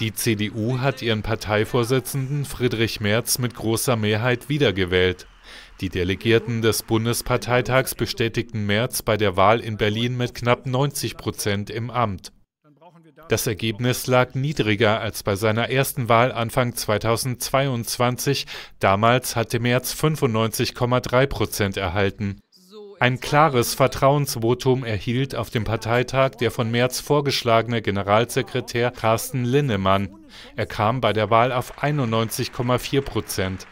Die CDU hat ihren Parteivorsitzenden Friedrich Merz mit großer Mehrheit wiedergewählt. Die Delegierten des Bundesparteitags bestätigten Merz bei der Wahl in Berlin mit knapp 90 Prozent im Amt. Das Ergebnis lag niedriger als bei seiner ersten Wahl Anfang 2022. Damals hatte Merz 95,3 Prozent erhalten. Ein klares Vertrauensvotum erhielt auf dem Parteitag der von März vorgeschlagene Generalsekretär Carsten Linnemann. Er kam bei der Wahl auf 91,4 Prozent.